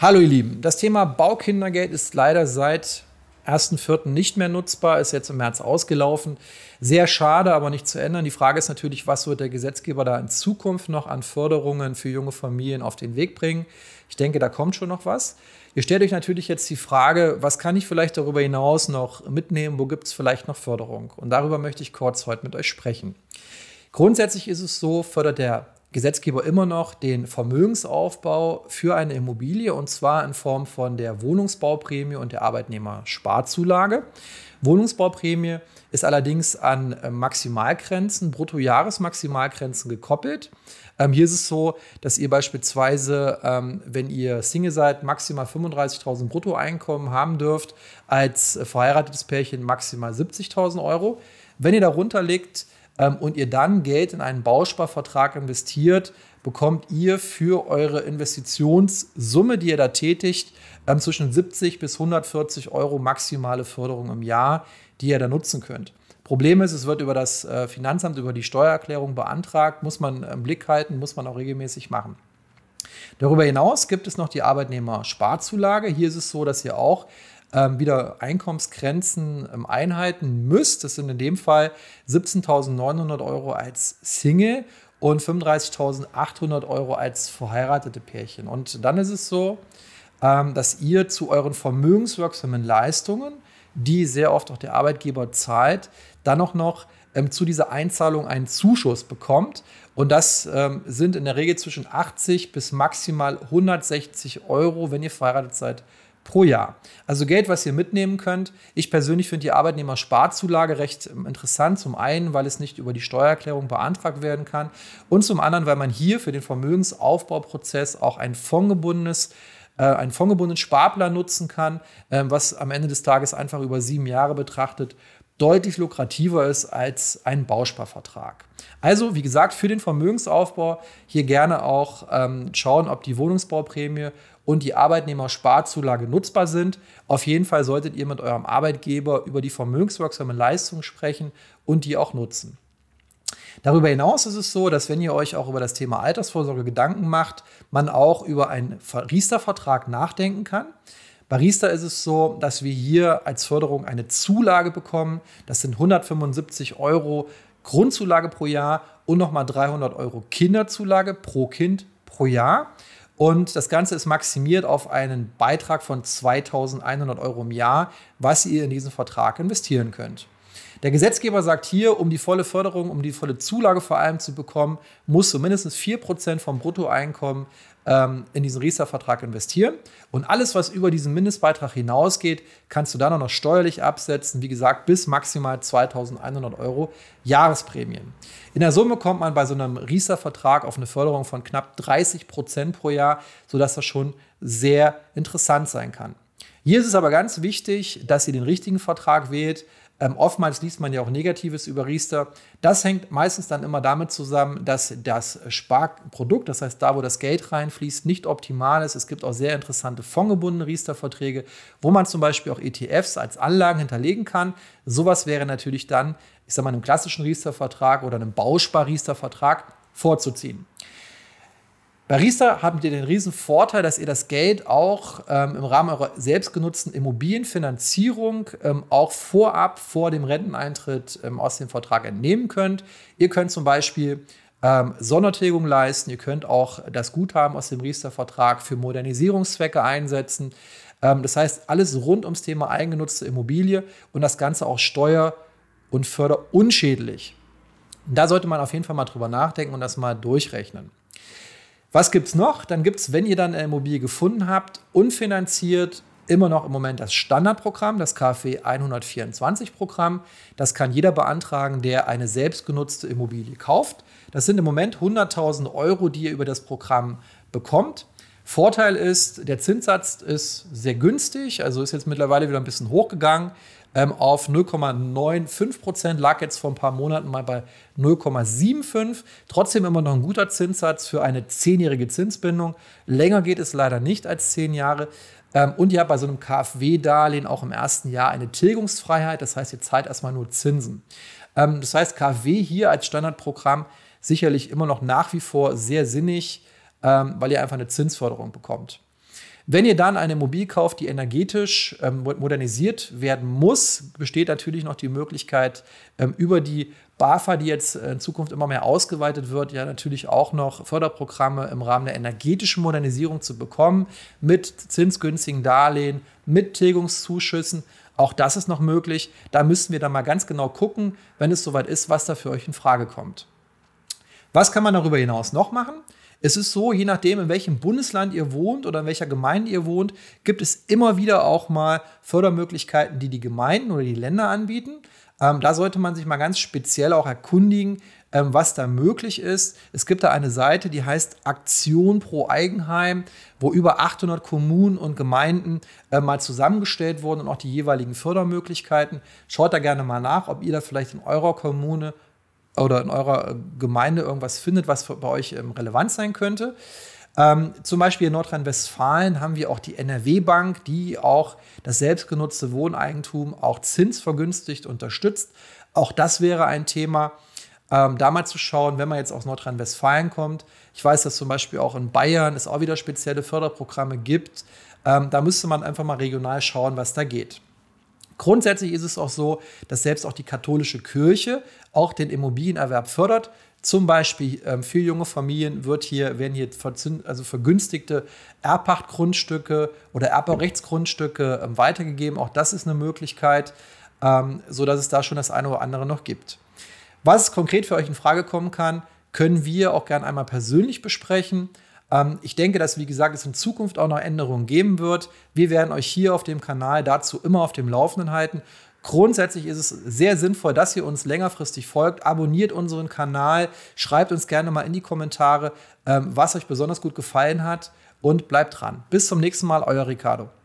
Hallo ihr Lieben, das Thema Baukindergeld ist leider seit 1.4. nicht mehr nutzbar, ist jetzt im März ausgelaufen. Sehr schade, aber nicht zu ändern. Die Frage ist natürlich, was wird der Gesetzgeber da in Zukunft noch an Förderungen für junge Familien auf den Weg bringen? Ich denke, da kommt schon noch was. Ihr stellt euch natürlich jetzt die Frage, was kann ich vielleicht darüber hinaus noch mitnehmen? Wo gibt es vielleicht noch Förderung? Und darüber möchte ich kurz heute mit euch sprechen. Grundsätzlich ist es so, fördert der Gesetzgeber immer noch den Vermögensaufbau für eine Immobilie und zwar in Form von der Wohnungsbauprämie und der Arbeitnehmersparzulage. Wohnungsbauprämie ist allerdings an äh, Maximalgrenzen, Bruttojahresmaximalgrenzen gekoppelt. Ähm, hier ist es so, dass ihr beispielsweise, ähm, wenn ihr Single seid, maximal 35.000 Bruttoeinkommen haben dürft, als äh, verheiratetes Pärchen maximal 70.000 Euro. Wenn ihr darunter liegt, ähm, und ihr dann Geld in einen Bausparvertrag investiert, bekommt ihr für eure Investitionssumme, die ihr da tätigt, ähm, zwischen 70 bis 140 Euro maximale Förderung im Jahr, die ihr da nutzen könnt. Problem ist, es wird über das äh, Finanzamt, über die Steuererklärung beantragt, muss man im Blick halten, muss man auch regelmäßig machen. Darüber hinaus gibt es noch die Arbeitnehmer-Sparzulage. Hier ist es so, dass ihr auch ähm, wieder Einkommensgrenzen ähm, einhalten müsst. Das sind in dem Fall 17.900 Euro als Single und 35.800 Euro als verheiratete Pärchen. Und dann ist es so, ähm, dass ihr zu euren vermögenswirksamen Leistungen, die sehr oft auch der Arbeitgeber zahlt, dann auch noch ähm, zu dieser Einzahlung einen Zuschuss bekommt. Und das ähm, sind in der Regel zwischen 80 bis maximal 160 Euro, wenn ihr verheiratet seid, pro Jahr. Also Geld, was ihr mitnehmen könnt. Ich persönlich finde die Arbeitnehmersparzulage recht ähm, interessant. Zum einen, weil es nicht über die Steuererklärung beantragt werden kann und zum anderen, weil man hier für den Vermögensaufbauprozess auch ein fondgebundenes äh, einen fondgebundenen Sparplan nutzen kann, ähm, was am Ende des Tages einfach über sieben Jahre betrachtet deutlich lukrativer ist als ein Bausparvertrag. Also, wie gesagt, für den Vermögensaufbau hier gerne auch ähm, schauen, ob die Wohnungsbauprämie und die Arbeitnehmersparzulage nutzbar sind. Auf jeden Fall solltet ihr mit eurem Arbeitgeber über die vermögenswirksame Leistung sprechen und die auch nutzen. Darüber hinaus ist es so, dass wenn ihr euch auch über das Thema Altersvorsorge Gedanken macht, man auch über einen Riester-Vertrag nachdenken kann. Bei Riester ist es so, dass wir hier als Förderung eine Zulage bekommen. Das sind 175 Euro Grundzulage pro Jahr und nochmal 300 Euro Kinderzulage pro Kind pro Jahr. Und das Ganze ist maximiert auf einen Beitrag von 2100 Euro im Jahr, was ihr in diesen Vertrag investieren könnt. Der Gesetzgeber sagt hier, um die volle Förderung, um die volle Zulage vor allem zu bekommen, musst du mindestens 4% vom Bruttoeinkommen ähm, in diesen Riester-Vertrag investieren. Und alles, was über diesen Mindestbeitrag hinausgeht, kannst du dann auch noch steuerlich absetzen, wie gesagt, bis maximal 2100 Euro Jahresprämien. In der Summe kommt man bei so einem Riester-Vertrag auf eine Förderung von knapp 30% pro Jahr, sodass das schon sehr interessant sein kann. Hier ist es aber ganz wichtig, dass ihr den richtigen Vertrag wählt. Ähm, oftmals liest man ja auch Negatives über Riester. Das hängt meistens dann immer damit zusammen, dass das Sparprodukt, das heißt da, wo das Geld reinfließt, nicht optimal ist. Es gibt auch sehr interessante fondgebundene Riester-Verträge, wo man zum Beispiel auch ETFs als Anlagen hinterlegen kann. Sowas wäre natürlich dann, ich sage mal, einem klassischen Riester-Vertrag oder einem Bauspar-Riester-Vertrag vorzuziehen. Barista habt ihr den riesen Vorteil, dass ihr das Geld auch ähm, im Rahmen eurer selbstgenutzten Immobilienfinanzierung ähm, auch vorab vor dem Renteneintritt ähm, aus dem Vertrag entnehmen könnt. Ihr könnt zum Beispiel ähm, Sondertilgung leisten, ihr könnt auch das Guthaben aus dem Riester-Vertrag für Modernisierungszwecke einsetzen. Ähm, das heißt, alles rund ums Thema eingenutzte Immobilie und das Ganze auch steuer- und förderunschädlich. Da sollte man auf jeden Fall mal drüber nachdenken und das mal durchrechnen. Was gibt es noch? Dann gibt es, wenn ihr dann eine äh, Immobilie gefunden habt, unfinanziert immer noch im Moment das Standardprogramm, das KfW 124 Programm. Das kann jeder beantragen, der eine selbstgenutzte Immobilie kauft. Das sind im Moment 100.000 Euro, die ihr über das Programm bekommt. Vorteil ist, der Zinssatz ist sehr günstig, also ist jetzt mittlerweile wieder ein bisschen hochgegangen ähm, auf 0,95% lag jetzt vor ein paar Monaten mal bei 0,75. Trotzdem immer noch ein guter Zinssatz für eine zehnjährige Zinsbindung. Länger geht es leider nicht als zehn Jahre. Ähm, und habt bei so einem KfW-Darlehen auch im ersten Jahr eine Tilgungsfreiheit. Das heißt, ihr zahlt erstmal nur Zinsen. Ähm, das heißt, KfW hier als Standardprogramm sicherlich immer noch nach wie vor sehr sinnig, ähm, weil ihr einfach eine Zinsförderung bekommt. Wenn ihr dann eine Mobil kauft, die energetisch ähm, modernisiert werden muss, besteht natürlich noch die Möglichkeit, ähm, über die BAFA, die jetzt äh, in Zukunft immer mehr ausgeweitet wird, ja natürlich auch noch Förderprogramme im Rahmen der energetischen Modernisierung zu bekommen, mit zinsgünstigen Darlehen, mit Tilgungszuschüssen. Auch das ist noch möglich. Da müssen wir dann mal ganz genau gucken, wenn es soweit ist, was da für euch in Frage kommt. Was kann man darüber hinaus noch machen? Es ist so, je nachdem, in welchem Bundesland ihr wohnt oder in welcher Gemeinde ihr wohnt, gibt es immer wieder auch mal Fördermöglichkeiten, die die Gemeinden oder die Länder anbieten. Ähm, da sollte man sich mal ganz speziell auch erkundigen, ähm, was da möglich ist. Es gibt da eine Seite, die heißt Aktion pro Eigenheim, wo über 800 Kommunen und Gemeinden äh, mal zusammengestellt wurden und auch die jeweiligen Fördermöglichkeiten. Schaut da gerne mal nach, ob ihr da vielleicht in eurer Kommune oder in eurer Gemeinde irgendwas findet, was bei euch ähm, relevant sein könnte. Ähm, zum Beispiel in Nordrhein-Westfalen haben wir auch die NRW-Bank, die auch das selbstgenutzte Wohneigentum auch zinsvergünstigt unterstützt. Auch das wäre ein Thema, ähm, da mal zu schauen, wenn man jetzt aus Nordrhein-Westfalen kommt. Ich weiß, dass zum Beispiel auch in Bayern es auch wieder spezielle Förderprogramme gibt. Ähm, da müsste man einfach mal regional schauen, was da geht. Grundsätzlich ist es auch so, dass selbst auch die katholische Kirche auch den Immobilienerwerb fördert. Zum Beispiel ähm, für junge Familien wird hier, werden hier also vergünstigte Erbpachtgrundstücke oder Erbrechtsgrundstücke ähm, weitergegeben. Auch das ist eine Möglichkeit, ähm, sodass es da schon das eine oder andere noch gibt. Was konkret für euch in Frage kommen kann, können wir auch gerne einmal persönlich besprechen. Ähm, ich denke, dass, wie gesagt, es in Zukunft auch noch Änderungen geben wird. Wir werden euch hier auf dem Kanal dazu immer auf dem Laufenden halten. Grundsätzlich ist es sehr sinnvoll, dass ihr uns längerfristig folgt. Abonniert unseren Kanal, schreibt uns gerne mal in die Kommentare, ähm, was euch besonders gut gefallen hat und bleibt dran. Bis zum nächsten Mal, euer Ricardo.